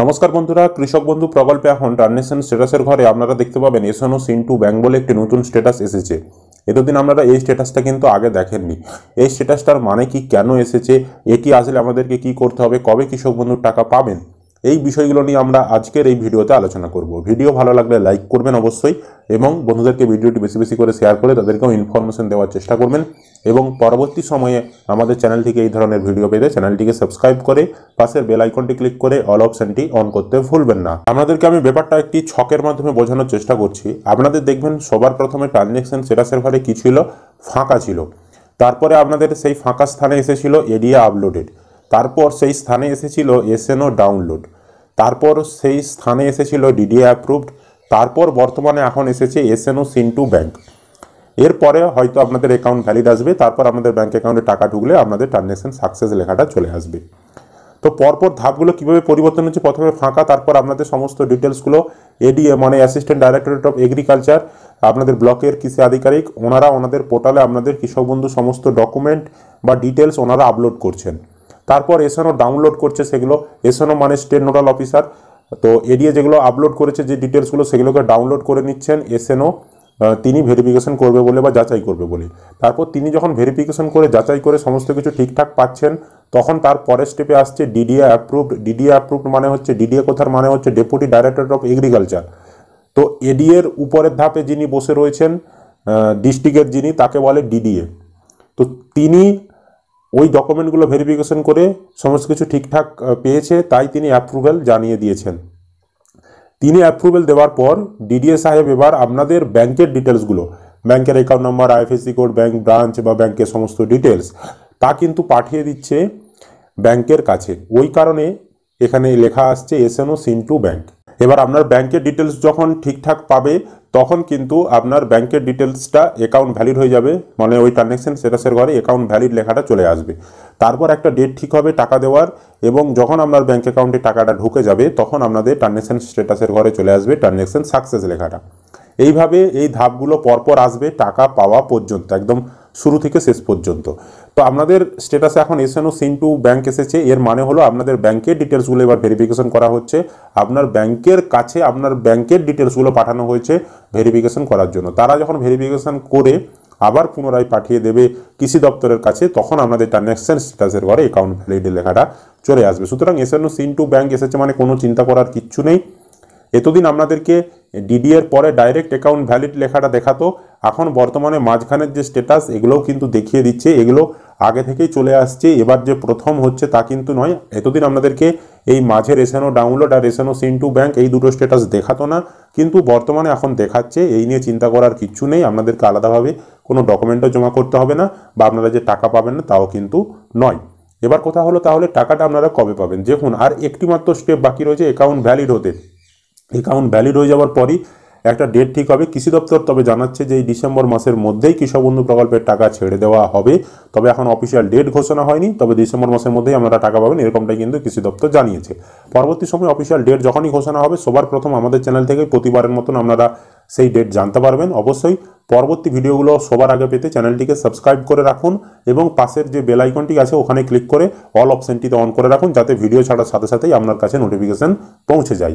নমস্কার বন্ধুরা কৃষক বন্ধু প্রকল্পে এখন টার্নেশন স্ট্যাটাসের ঘরে আপনারা দেখতে পাবেন এসএনও সিন টু ব্যাঙ্ক বলে একটি নতুন স্টেটাস এসেছে এতদিন আপনারা এই স্ট্যাটাসটা কিন্তু আগে দেখেননি এই স্টেটাসটার মানে কি কেন এসেছে এটি আসলে আমাদেরকে কি করতে হবে কবে কৃষক বন্ধুর টাকা পাবেন এই বিষয়গুলো নিয়ে আমরা আজকের এই ভিডিওতে আলোচনা করব ভিডিও ভালো লাগলে লাইক করবেন অবশ্যই এবং বন্ধুদেরকে ভিডিওটি বেশি বেশি করে শেয়ার করে তাদেরকেও ইনফরমেশন দেওয়ার চেষ্টা করবেন এবং পরবর্তী সময়ে আমাদের চ্যানেল থেকে এই ধরনের ভিডিও পেতে চ্যানেলটিকে সাবস্ক্রাইব করে পাশের বেল আইকনটি ক্লিক করে অল অপশানটি অন করতে ভুলবেন না আপনাদেরকে আমি ব্যাপারটা একটি ছকের মাধ্যমে বোঝানোর চেষ্টা করছি আপনাদের দেখবেন সবার প্রথমে ট্রানজ্যাকশন সেটা সার্ভারে কী ছিল ফাঁকা ছিল তারপরে আপনাদের সেই ফাঁকা স্থানে এসেছিল এরিয়া আপলোডেড তারপর সেই স্থানে এসেছিল এসএনও ডাউনলোড তারপর সেই স্থানে এসেছিল ডিডিএ অ্যাপ্রুভড তারপর বর্তমানে এখন এসেছে এসএনও টু ব্যাঙ্ক এরপরে হয়তো আপনাদের অ্যাকাউন্ট ভ্যালিড আসবে তারপর আপনাদের ব্যাঙ্ক অ্যাকাউন্টে টাকা ঢুকলে আপনাদের ট্রানজ্যাকশন সাকসেস লেখাটা চলে আসবে তো পরপর ধাপগুলো কীভাবে পরিবর্তন হচ্ছে প্রথমে ফাঁকা তারপর আপনাদের সমস্ত ডিটেলসগুলো এডিএ মানে অ্যাসিস্ট্যান্ট ডাইরেক্টরেট অফ এগ্রিকালচার আপনাদের ব্লকের কৃষি আধিকারিক ওনারা ওনাদের পোর্টালে আপনাদের কৃষক বন্ধু সমস্ত ডকুমেন্ট বা ডিটেলস ওনারা আপলোড করছেন তারপর এসএনও ডাউনলোড করছে সেগুলো এসএনও মানে স্টেট নোডাল অফিসার তো এডিএ যেগুলো আপলোড করেছে যে ডিটেলসগুলো সেগুলোকে ডাউনলোড করে নিচ্ছেন এসএনও তিনি ভেরিফিকেশন করবে বলে বা যাচাই করবে বলে তারপর তিনি যখন ভেরিফিকেশন করে যাচাই করে সমস্ত কিছু ঠিকঠাক পাচ্ছেন তখন তার পরের স্টেপে আসছে ডিডিএ অ্যাপ্রুভড ডিডিএ অ্যাপ্রুভড মানে হচ্ছে ডিডিএ কোথার মানে হচ্ছে ডেপুটি ডাইরেক্টর অফ এগ্রিকালচার তো এডিএর উপরের ধাপে যিনি বসে রয়েছেন ডিস্ট্রিক্টের যিনি তাকে বলে ডিডিএ তো তিনি ওই ডকুমেন্টগুলো ভেরিফিকেশন করে সমস্ত কিছু ঠিকঠাক পেয়েছে তাই তিনি অ্যাপ্রুভেল জানিয়ে দিয়েছেন তিনি অ্যাপ্রুভেল দেওয়ার পর ডিডিএ সাহেব এবার আপনাদের ব্যাংকের ডিটেলসগুলো ব্যাংকের account number IFSC code bank branch বা ব্যাংকের সমস্ত ডিটেলস তা কিন্তু পাঠিয়ে দিচ্ছে ব্যাংকের কাছে ওই কারণে এখানে লেখা আসছে সিন সিন্টু ব্যাংক এবার আপনার ব্যাংকের ডিটেলস যখন ঠিকঠাক পাবে তখন কিন্তু আপনার ব্যাংকের ডিটেলসটা অ্যাকাউন্ট ভ্যালিড হয়ে যাবে মানে ওই ট্রানজ্যাকশান স্ট্যাটাসের ঘরে অ্যাকাউন্ট ভ্যালিড লেখাটা চলে আসবে তারপর একটা ডেট ঠিক হবে টাকা দেওয়ার এবং যখন আপনার ব্যাংক অ্যাকাউন্টে টাকাটা ঢুকে যাবে তখন আপনাদের ট্রানজ্যাকশন স্ট্যাটাসের ঘরে চলে আসবে ট্রানজ্যাকশন সাকসেস লেখাটা এইভাবে এই ধাপগুলো পরপর আসবে টাকা পাওয়া পর্যন্ত একদম শুরু থেকে শেষ পর্যন্ত তো আপনাদের স্টেটাসে এখন এসএনও সিন টু ব্যাঙ্ক এসেছে এর মানে হলো আপনাদের ব্যাংকের ডিটেলসগুলো এবার ভেরিফিকেশন করা হচ্ছে আপনার ব্যাংকের কাছে আপনার ব্যাংকের ডিটেলসগুলো পাঠানো হয়েছে ভেরিফিকেশন করার জন্য তারা যখন ভেরিফিকেশন করে আবার পুনরায় পাঠিয়ে দেবে কৃষি দপ্তরের কাছে তখন আমাদের ট্রানজ্যাকশন স্ট্যাটাসের ঘরে অ্যাকাউন্ট ভ্যালিডি লেখাটা চলে আসবে সুতরাং এসএনও সিন টু ব্যাঙ্ক এসেছে মানে কোনো চিন্তা করার কিচ্ছু নেই এতদিন আপনাদেরকে ডিডিএর পরে ডাইরেক্ট অ্যাকাউন্ট ভ্যালিড লেখাটা দেখাতো এখন বর্তমানে মাঝখানের যে স্ট্যাটাস এগুলোও কিন্তু দেখিয়ে দিচ্ছে এগুলো আগে থেকেই চলে আসছে এবার যে প্রথম হচ্ছে তা কিন্তু নয় এতদিন আপনাদেরকে এই মাঝে রেশানো ডাউনলোড আর রেশানো সিন টু ব্যাঙ্ক এই দুটো স্ট্যাটাস দেখাতো না কিন্তু বর্তমানে এখন দেখাচ্ছে এই নিয়ে চিন্তা করার কিচ্ছু নেই আপনাদেরকে আলাদাভাবে কোনো ডকুমেন্টও জমা করতে হবে না বা আপনারা যে টাকা পাবেন না তাও কিন্তু নয় এবার কথা হলো তাহলে টাকাটা আপনারা কবে পাবেন দেখুন আর একটি মাত্র স্টেপ বাকি রয়েছে অ্যাকাউন্ট ভ্যালিড হতে অ্যাকাউন্ট ভ্যালিড হয়ে যাওয়ার পরই একটা ডেট ঠিক হবে কৃষি দপ্তর তবে জানাচ্ছে যে এই ডিসেম্বর মাসের মধ্যেই কৃষক বন্ধু প্রকল্পের টাকা ছেড়ে দেওয়া হবে তবে এখন অফিসিয়াল ডেট ঘোষণা হয়নি তবে ডিসেম্বর মাসের মধ্যেই আমরা টাকা পাবেন এরকমটাই কিন্তু কৃষি দপ্তর জানিয়েছে পরবর্তী সময় অফিসিয়াল ডেট যখনই ঘোষণা হবে সবার প্রথম আমাদের চ্যানেল থেকে প্রতিবারের মতন আপনারা সেই ডেট জানতে পারবেন অবশ্যই পরবর্তী ভিডিওগুলো সবার আগে পেতে চ্যানেলটিকে সাবস্ক্রাইব করে রাখুন এবং পাশের যে বেল আইকনটি আছে ওখানে ক্লিক করে অল অপশানটিতে অন করে রাখুন যাতে ভিডিও ছাড়ার সাথে সাথেই আপনার কাছে নোটিফিকেশান পৌঁছে যায়